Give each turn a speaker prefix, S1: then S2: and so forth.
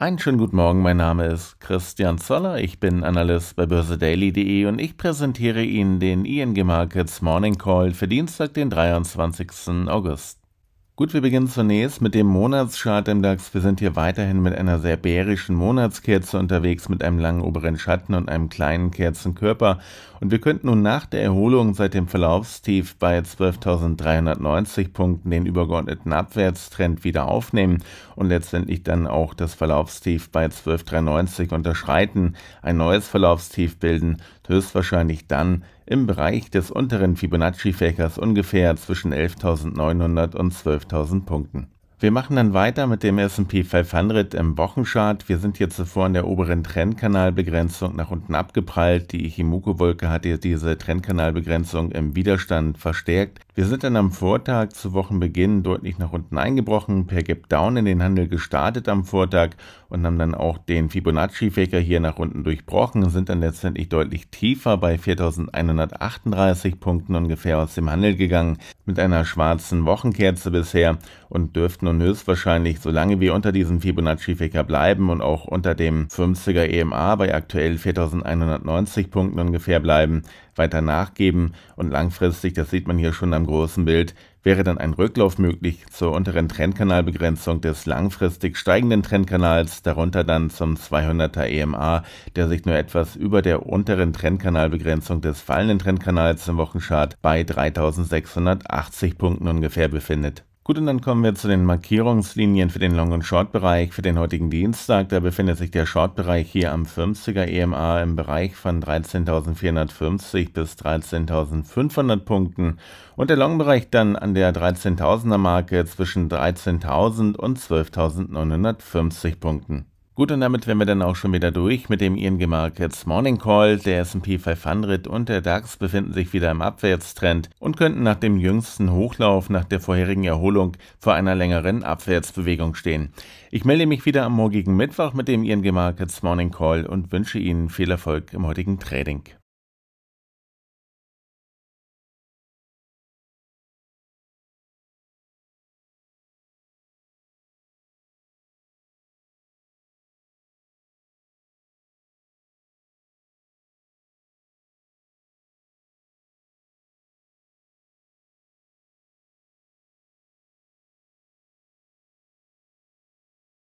S1: Einen schönen guten Morgen, mein Name ist Christian Zoller, ich bin Analyst bei börsedaily.de und ich präsentiere Ihnen den ING Markets Morning Call für Dienstag, den 23. August. Gut, wir beginnen zunächst mit dem Monatschart im DAX. Wir sind hier weiterhin mit einer sehr bärischen Monatskerze unterwegs, mit einem langen oberen Schatten und einem kleinen Kerzenkörper. Und wir könnten nun nach der Erholung seit dem Verlaufstief bei 12.390 Punkten den übergeordneten Abwärtstrend wieder aufnehmen und letztendlich dann auch das Verlaufstief bei 12.390 unterschreiten, ein neues Verlaufstief bilden, höchstwahrscheinlich dann im Bereich des unteren Fibonacci-Fächers ungefähr zwischen 11.900 und 12.000 Punkten. Wir machen dann weiter mit dem S&P 500 im Wochenchart. Wir sind hier zuvor in der oberen Trendkanalbegrenzung nach unten abgeprallt. Die Ichimoku-Wolke hat hier diese Trendkanalbegrenzung im Widerstand verstärkt. Wir sind dann am Vortag zu Wochenbeginn deutlich nach unten eingebrochen, per Gap Down in den Handel gestartet am Vortag und haben dann auch den Fibonacci-Faker hier nach unten durchbrochen, sind dann letztendlich deutlich tiefer bei 4138 Punkten ungefähr aus dem Handel gegangen, mit einer schwarzen Wochenkerze bisher und dürften nun höchstwahrscheinlich, solange wir unter diesem Fibonacci-Faker bleiben und auch unter dem 50er EMA bei aktuell 4190 Punkten ungefähr bleiben, weiter nachgeben und langfristig, das sieht man hier schon am großen Bild wäre dann ein Rücklauf möglich zur unteren Trendkanalbegrenzung des langfristig steigenden Trendkanals, darunter dann zum 200er EMA, der sich nur etwas über der unteren Trendkanalbegrenzung des fallenden Trendkanals im Wochenchart bei 3680 Punkten ungefähr befindet. Gut, und dann kommen wir zu den Markierungslinien für den Long- und Short-Bereich für den heutigen Dienstag. Da befindet sich der Short-Bereich hier am 50er EMA im Bereich von 13.450 bis 13.500 Punkten und der Long-Bereich dann an der 13.000er Marke zwischen 13.000 und 12.950 Punkten. Gut, und damit wären wir dann auch schon wieder durch mit dem ING Markets Morning Call. Der S&P 500 und der DAX befinden sich wieder im Abwärtstrend und könnten nach dem jüngsten Hochlauf nach der vorherigen Erholung vor einer längeren Abwärtsbewegung stehen. Ich melde mich wieder am morgigen Mittwoch mit dem ING Markets Morning Call und wünsche Ihnen viel Erfolg im heutigen Trading.